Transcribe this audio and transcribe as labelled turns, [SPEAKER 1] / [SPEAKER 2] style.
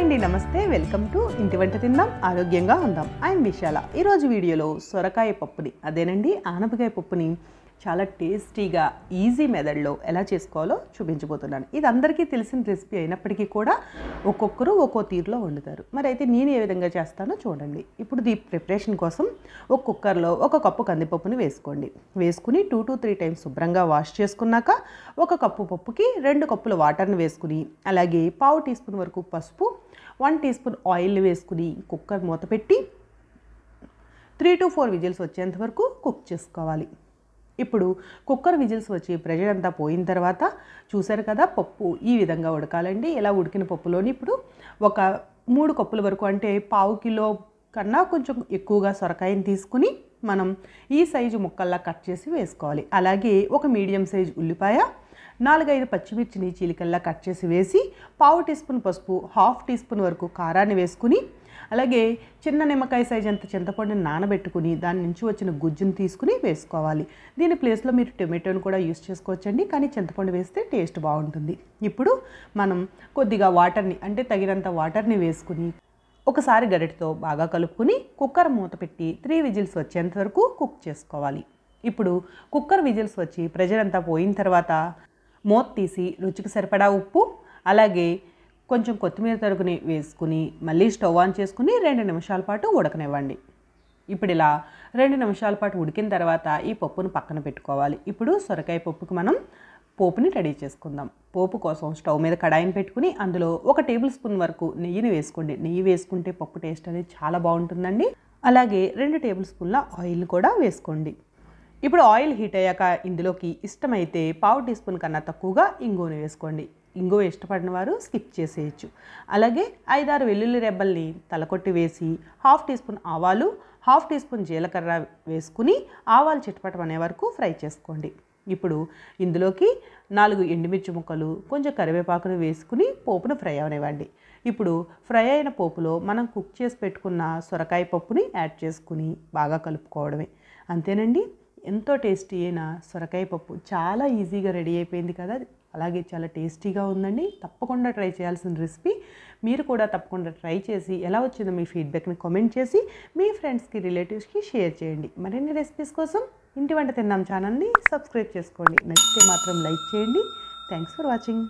[SPEAKER 1] hi అండి నమస్తే welcome to ఇంటి వంట తిందాం ఆరోగ్యంగా ఉందాం ఐఎమ్ విశాల ఈరోజు వీడియోలో సొరకాయ పప్పుని అదేనండి ఆనపకాయ పప్పుని చాలా టేస్టీగా ఈజీ మెథడ్లో ఎలా చేసుకోవాలో చూపించబోతున్నాను ఇది అందరికీ తెలిసిన రెసిపీ అయినప్పటికీ కూడా ఒక్కొక్కరు ఒక్కో తీరులో వండుతారు మరి అయితే నేను ఏ విధంగా చేస్తానో చూడండి ఇప్పుడు దీ ప్రిపరేషన్ కోసం ఒక కుక్కర్లో ఒక కప్పు కందిపప్పుని వేసుకోండి వేసుకుని టూ టు త్రీ టైమ్స్ శుభ్రంగా వాష్ చేసుకున్నాక ఒక కప్పు పప్పుకి రెండు కప్పుల వాటర్ని వేసుకుని అలాగే పావు టీ స్పూన్ వరకు పసుపు వన్ టీ స్పూన్ ఆయిల్ వేసుకుని కుక్కర్ మూత పెట్టి త్రీ టు ఫోర్ విజిల్స్ వచ్చేంత వరకు కుక్ చేసుకోవాలి ఇప్పుడు కుక్కర్ విజిల్స్ వచ్చి ప్రెషర్ అంతా పోయిన తర్వాత చూసారు కదా పప్పు ఈ విధంగా ఉడకాలండి ఇలా ఉడికిన పప్పులోని ఇప్పుడు ఒక మూడు కప్పుల వరకు అంటే పావు కిలో కన్నా కొంచెం ఎక్కువగా సొరకాయని తీసుకుని మనం ఈ సైజు ముక్కల్లా కట్ చేసి వేసుకోవాలి అలాగే ఒక మీడియం సైజు ఉల్లిపాయ నాలుగైదు పచ్చిమిర్చిని చీలికల్లా కట్ చేసి వేసి పావు టీ స్పూన్ పసుపు హాఫ్ టీ స్పూన్ వరకు కారాన్ని వేసుకుని అలాగే చిన్న నిమ్మకాయ సైజ్ అంత చింతపండుని నానబెట్టుకుని దాని నుంచి వచ్చిన గుజ్జును తీసుకుని వేసుకోవాలి దీని ప్లేస్లో మీరు టొమాటోని కూడా యూస్ చేసుకోవచ్చండి కానీ చింతపండు వేస్తే టేస్ట్ బాగుంటుంది ఇప్పుడు మనం కొద్దిగా వాటర్ని అంటే తగినంత వాటర్ని వేసుకుని ఒకసారి గరిటతో బాగా కలుపుకుని కుక్కర్ మూత పెట్టి త్రీ విజిల్స్ వచ్చేంత వరకు కుక్ చేసుకోవాలి ఇప్పుడు కుక్కర్ విజిల్స్ వచ్చి ప్రెజర్ అంతా పోయిన తర్వాత మూత తీసి రుచికి సరిపడా ఉప్పు అలాగే కొంచెం కొత్తిమీర తరుగుని వేసుకుని మళ్ళీ స్టవ్ ఆన్ చేసుకుని రెండు నిమిషాల పాటు ఉడకనివ్వండి ఇప్పుడు ఇలా రెండు నిమిషాల పాటు ఉడికిన తర్వాత ఈ పప్పును పక్కన పెట్టుకోవాలి ఇప్పుడు సొరకాయ పప్పుకి మనం పోపుని రెడీ చేసుకుందాం పోపు కోసం స్టవ్ మీద కడాయిని పెట్టుకుని అందులో ఒక టేబుల్ స్పూన్ వరకు నెయ్యిని వేసుకోండి నెయ్యి వేసుకుంటే పప్పు టేస్ట్ అనేది చాలా బాగుంటుందండి అలాగే రెండు టేబుల్ స్పూన్ల ఆయిల్ కూడా వేసుకోండి ఇప్పుడు ఆయిల్ హీట్ అయ్యాక ఇందులోకి ఇష్టమైతే పావు టీ స్పూన్ కన్నా తక్కువగా ఇంగువను వేసుకోండి ఇంగువ ఇష్టపడిన వారు స్కిప్ చేసేయచ్చు అలాగే ఐదారు వెల్లుల్లి రెబ్బల్ని తలకొట్టి వేసి హాఫ్ టీ స్పూన్ ఆవాలు హాఫ్ టీ స్పూన్ జీలకర్ర వేసుకుని ఆవాలు చిట్పటం అనే వరకు ఫ్రై చేసుకోండి ఇప్పుడు ఇందులోకి నాలుగు ఎండుమిర్చి ముక్కలు కొంచెం కరివేపాకును వేసుకుని పోపును ఫ్రై అవనివ్వండి ఇప్పుడు ఫ్రై అయిన పోపులో మనం కుక్ చేసి పెట్టుకున్న సొరకాయ పప్పుని యాడ్ చేసుకుని బాగా కలుపుకోవడమే అంతేనండి ఎంతో టేస్టీ అయిన సొరకాయ పప్పు చాలా ఈజీగా రెడీ అయిపోయింది కదా అలాగే చాలా టేస్టీగా ఉందండి తప్పకుండా ట్రై చేయాల్సిన రెసిపీ మీరు కూడా తప్పకుండా ట్రై చేసి ఎలా వచ్చిందో మీ ఫీడ్బ్యాక్ని కామెంట్ చేసి మీ ఫ్రెండ్స్కి రిలేటివ్స్కి షేర్ చేయండి మరిన్ని రెసిపీస్ కోసం ఇంటి వంట తిన్నాం ఛానల్ని సబ్స్క్రైబ్ చేసుకోండి నచ్చితే మాత్రం లైక్ చేయండి థ్యాంక్స్ ఫర్ వాచింగ్